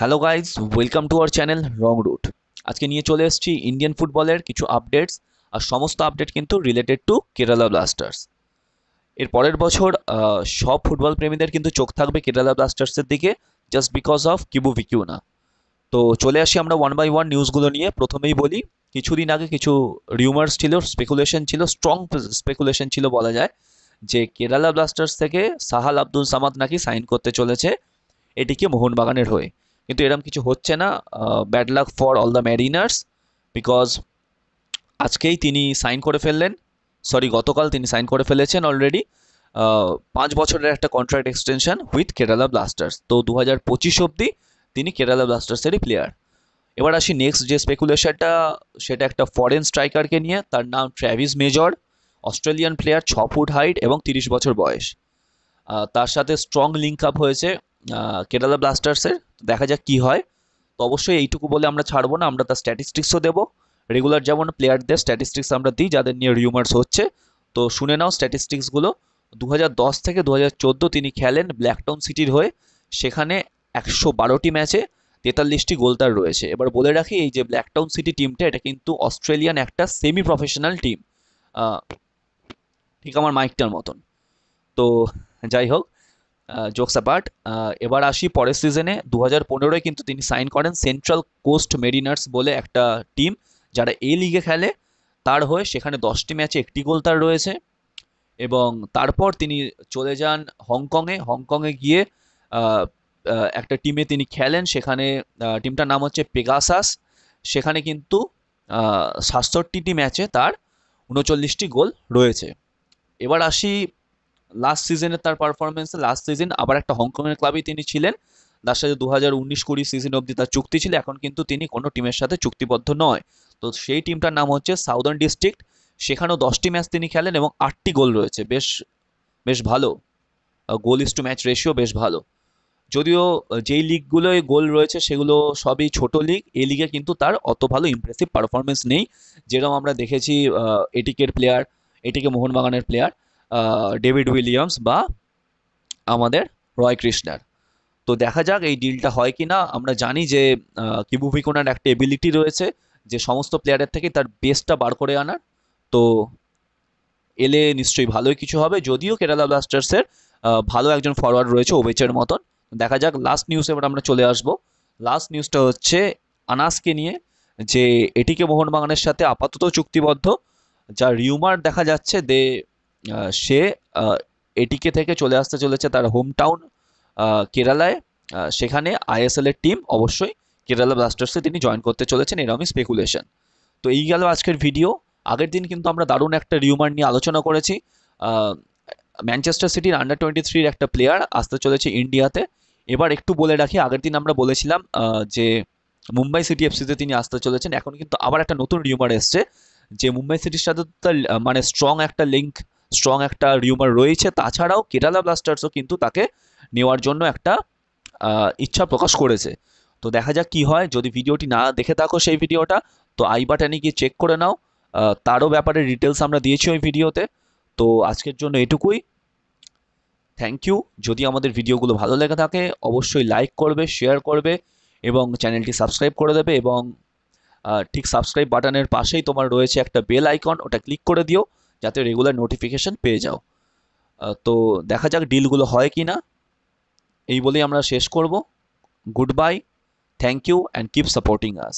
hello guys welcome to our channel wrong route আজকে নিয়ে চলে এসছি ইন্ডিয়ান ফুটবলের কিছু আপডেটস আর সমস্ত আপডেট কিন্তু রিলেটেড টু কেরালা ব্লাস্টার্স এর পরের বছর সব ফুটবল প্রেমীদের কিন্তু চোখ থাকবে কেরালা ব্লাস্টার্সের দিকে just because of Kibu Vicuna তো চলে আসি আমরা ওয়ান বাই ওয়ান নিউজগুলো নিয়ে প্রথমেই বলি কিছুদিন আগে কিছু রিউমার্স ছিল স্পেকুলেশন ছিল স্ট্রং স্পেকুলেশন ছিল বলা যায় যে কেরালা ব্লাস্টার্স থেকে সাহাল আব্দুল সামাদ নাকি সাইন করতে চলেছে এটিকে মোহনবাগানের হয়ে কিন্তু এরম কিছু হচ্ছে না bad luck for all the Mariners because আজকেই তিনি সাইন করে ফেললেন সরি গতকাল তিনি সাইন করে ফেলেছেন অলরেডি পাঁচ বছরের একটা contract extension with Kerala Blasters তো দু হাজার পঁচিশ অবধি তিনি কেরালা ব্লাস্টার্সেরই প্লেয়ার এবার আসি নেক্সট যে স্পেকুলেশনটা সেটা একটা ফরেন স্ট্রাইকারকে নিয়ে তার নাম ট্র্যাভিস মেজর অস্ট্রেলিয়ান প্লেয়ার ছ ফুট হাইট এবং তিরিশ বছর বয়স তার সাথে স্ট্রং লিঙ্ক আপ হয়েছে কেরালা ব্লাস্টার্সের দেখা যাক কি হয় তো অবশ্যই এইটুকু বলে আমরা ছাড়বো না আমরা তার স্ট্যাটিস্টিক্সও দেবো রেগুলার যেমন প্লেয়ারদের স্ট্যাটিস্টিক্স আমরা দিই যাদের নিয়ে রিউমার্স হচ্ছে তো শুনে নাও স্ট্যাটিস্টিক্সগুলো দু থেকে দু তিনি খেলেন ব্ল্যাকটাউন সিটির হয়ে সেখানে একশো বারোটি ম্যাচে তেতাল্লিশটি গোল তার রয়েছে এবার বলে রাখি এই যে ব্ল্যাকটাউন সিটি টিমটা এটা কিন্তু অস্ট্রেলিয়ান একটা সেমি প্রফেশনাল টিম ঠিক আমার মাইকটার মতন তো যাই হোক জোকস অ্যাপার্ট এবার আসি পরের সিজনে দু হাজার পনেরোয় কিন্তু তিনি সাইন করেন সেন্ট্রাল কোস্ট মেরিনার্স বলে একটা টিম যারা এ লিগে খেলে তার হয়ে সেখানে দশটি ম্যাচে একটি গোল তার রয়েছে এবং তারপর তিনি চলে যান হংকংয়ে হংকংয়ে গিয়ে একটা টিমে তিনি খেলেন সেখানে টিমটার নাম হচ্ছে পেগাসাস সেখানে কিন্তু সাতষট্টিটি ম্যাচে তার উনচল্লিশটি গোল রয়েছে এবার আসি লাস্ট সিজনে তার পারফরমেন্সে লাস্ট সিজন আবার একটা হংকংয়ের ক্লাবেই তিনি ছিলেন তার সাথে দু হাজার উনিশ কুড়ি সিজন অব্দি তার চুক্তি ছিল এখন কিন্তু তিনি কোনো টিমের সাথে চুক্তিবদ্ধ নয় তো সেই টিমটার নাম হচ্ছে সাউদার্ন ডিস্ট্রিক্ট সেখানেও দশটি ম্যাচ তিনি খেলেন এবং আটটি গোল রয়েছে বেশ বেশ ভালো goal is to match ratio বেশ ভালো যদিও যেই লিগগুলোয় গোল রয়েছে সেগুলো সবই ছোট লিগ এই লিগে কিন্তু তার অত ভালো ইমপ্রেসিভ পারফরমেন্স নেই যেরকম আমরা দেখেছি এটিকের প্লেয়ার এটিকে মোহনবাগানের প্লেয়ার ডেভিড উইলিয়ামস বা আমাদের রয় কৃষ্ণার তো দেখা যাক এই ডিলটা হয় কি না আমরা জানি যে কিবু ভিকোনার একটা এবিলিটি রয়েছে যে সমস্ত প্লেয়ারের থেকে তার বেস্টটা বার করে আনার তো এলে নিশ্চয়ই ভালোই কিছু হবে যদিও কেরালা ব্লাস্টার্সের ভালো একজন ফরওয়ার্ড রয়েছে ওবেচের মতন দেখা যাক লাস্ট নিউজ এবার আমরা চলে আসব লাস্ট নিউজটা হচ্ছে আনাসকে নিয়ে যে এটিকে মোহনবাগানের সাথে আপাতত চুক্তিবদ্ধ যা রিউমার দেখা যাচ্ছে দে সে এটিকে থেকে চলে আসতে চলেছে তার হোম টাউন কেরালায় সেখানে আইএসএল এর টিম অবশ্যই কেরালা ব্লাস্টার্সে তিনি জয়েন করতে চলেছেন এরকমই স্পেকুলেশন তো এই গেল আজকের ভিডিও আগের দিন কিন্তু আমরা দারুণ একটা রিউমার নিয়ে আলোচনা করেছি ম্যানচেস্টার সিটির আন্ডার টোয়েন্টি থ্রির একটা প্লেয়ার আসতে চলেছে ইন্ডিয়াতে এবার একটু বলে রাখি আগের দিন আমরা বলেছিলাম যে মুম্বাই সিটি এফসিতে তিনি আসতে চলেছেন এখন কিন্তু আবার একটা নতুন রিউমার এসছে যে মুম্বাই সিটির সাথে তার মানে স্ট্রং একটা লিঙ্ক স্ট্রং একটা রিউমার রয়েছে তাছাড়াও কেরালা ব্লাস্টার্সও কিন্তু তাকে নেওয়ার জন্য একটা ইচ্ছা প্রকাশ করেছে তো দেখা যাক কি হয় যদি ভিডিওটি না দেখে থাকো সেই ভিডিওটা তো আই বাটানি গিয়ে চেক করে নাও তারও ব্যাপারে ডিটেলস আমরা দিয়েছি ওই ভিডিওতে তো আজকের জন্য এটুকুই থ্যাংক ইউ যদি আমাদের ভিডিওগুলো ভালো লেগে থাকে অবশ্যই লাইক করবে শেয়ার করবে এবং চ্যানেলটি সাবস্ক্রাইব করে দেবে এবং ঠিক সাবস্ক্রাইব বাটনের পাশেই তোমার রয়েছে একটা বেল আইকন ওটা ক্লিক করে দিও যাতে রেগুলার নোটিফিকেশান পেয়ে যাও তো দেখা যাক ডিলগুলো হয় কি না এই বলেই আমরা শেষ করব good bye thank you and keep supporting us